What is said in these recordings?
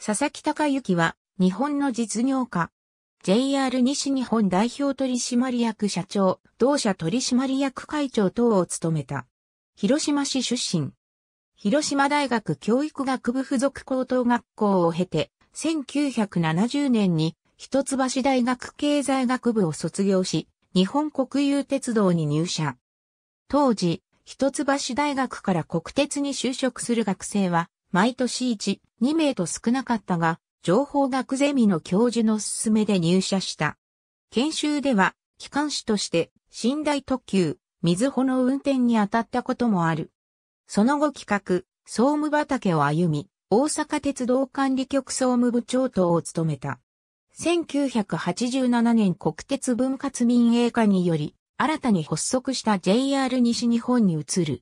佐々木隆之は、日本の実業家。JR 西日本代表取締役社長、同社取締役会長等を務めた。広島市出身。広島大学教育学部附属高等学校を経て、1970年に一橋大学経済学部を卒業し、日本国有鉄道に入社。当時、一橋大学から国鉄に就職する学生は、毎年1、2名と少なかったが、情報学ゼミの教授の勧めで入社した。研修では、機関士として、寝台特急、水穂の運転に当たったこともある。その後企画、総務畑を歩み、大阪鉄道管理局総務部長等を務めた。1987年国鉄分割民営化により、新たに発足した JR 西日本に移る。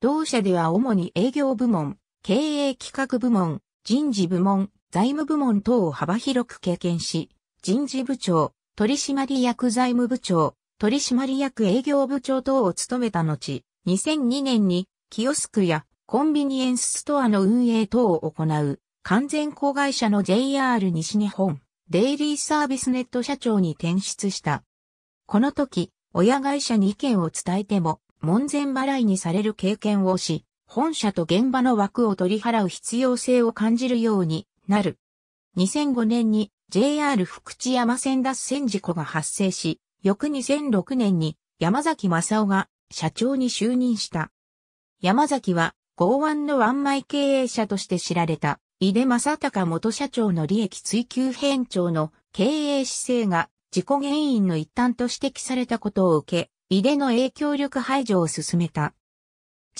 同社では主に営業部門、経営企画部門、人事部門、財務部門等を幅広く経験し、人事部長、取締役財務部長、取締役営業部長等を務めた後、2002年にキオスクやコンビニエンスストアの運営等を行う完全子会社の JR 西日本デイリーサービスネット社長に転出した。この時、親会社に意見を伝えても門前払いにされる経験をし、本社と現場の枠を取り払う必要性を感じるようになる。2005年に JR 福知山線脱線事故が発生し、翌2006年に山崎正夫が社長に就任した。山崎は、剛腕のワンマイ経営者として知られた、井出正隆元社長の利益追求編長の経営姿勢が事故原因の一端と指摘されたことを受け、井出の影響力排除を進めた。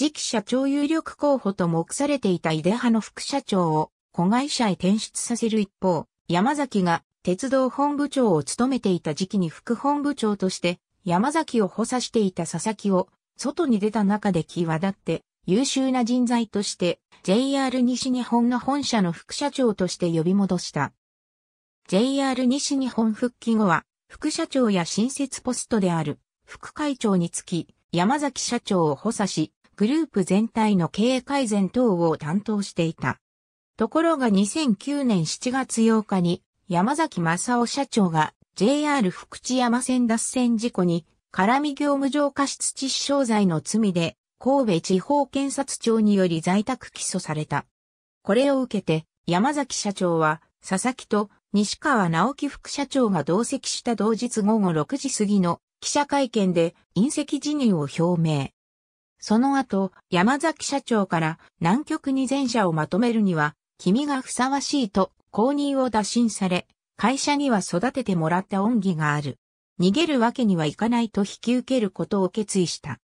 次期社長有力候補と目されていた井出派の副社長を子会社へ転出させる一方、山崎が鉄道本部長を務めていた時期に副本部長として山崎を補佐していた佐々木を外に出た中で際立って優秀な人材として JR 西日本の本社の副社長として呼び戻した。JR 西日本復帰後は副社長や新設ポストである副会長につき山崎社長を補佐しグループ全体の経営改善等を担当していた。ところが2009年7月8日に山崎正夫社長が JR 福知山線脱線事故に絡み業務上過失致死傷罪の罪で神戸地方検察庁により在宅起訴された。これを受けて山崎社長は佐々木と西川直樹副社長が同席した同日午後6時過ぎの記者会見で隕石辞任を表明。その後、山崎社長から南極に全社をまとめるには、君がふさわしいと公認を打診され、会社には育ててもらった恩義がある。逃げるわけにはいかないと引き受けることを決意した。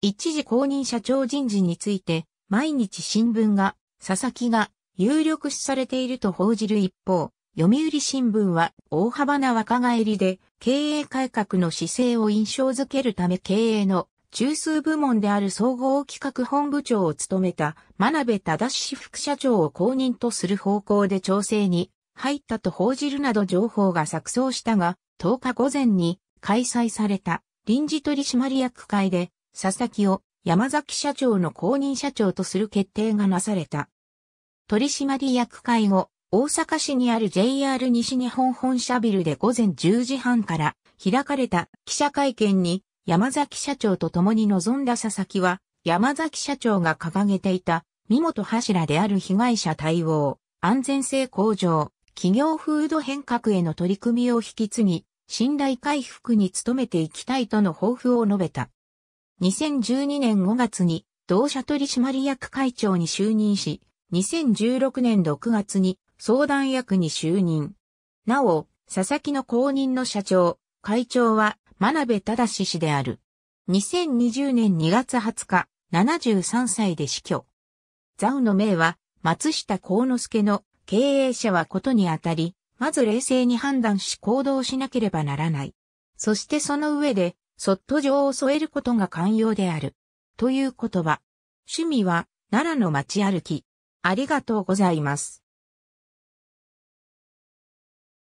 一時公認社長人事について、毎日新聞が、佐々木が有力視されていると報じる一方、読売新聞は大幅な若返りで経営改革の姿勢を印象づけるため経営の中枢部門である総合企画本部長を務めた真鍋忠史副社長を公認とする方向で調整に入ったと報じるなど情報が錯綜したが、10日午前に開催された臨時取締役会で佐々木を山崎社長の公認社長とする決定がなされた。取締役会後、大阪市にある JR 西日本本社ビルで午前10時半から開かれた記者会見に山崎社長と共に臨んだ佐々木は、山崎社長が掲げていた、身元柱である被害者対応、安全性向上、企業風土変革への取り組みを引き継ぎ、信頼回復に努めていきたいとの抱負を述べた。2012年5月に同社取締役会長に就任し、2016年6月に相談役に就任。なお、佐々木の公認の社長、会長は真鍋正氏である。2020年2月20日、73歳で死去。ザウの名は、松下幸之助の経営者はことにあたり、まず冷静に判断し行動しなければならない。そしてその上で、そっと情を添えることが寛容である。という言葉。趣味は、奈良の街歩き。ありがとうございます。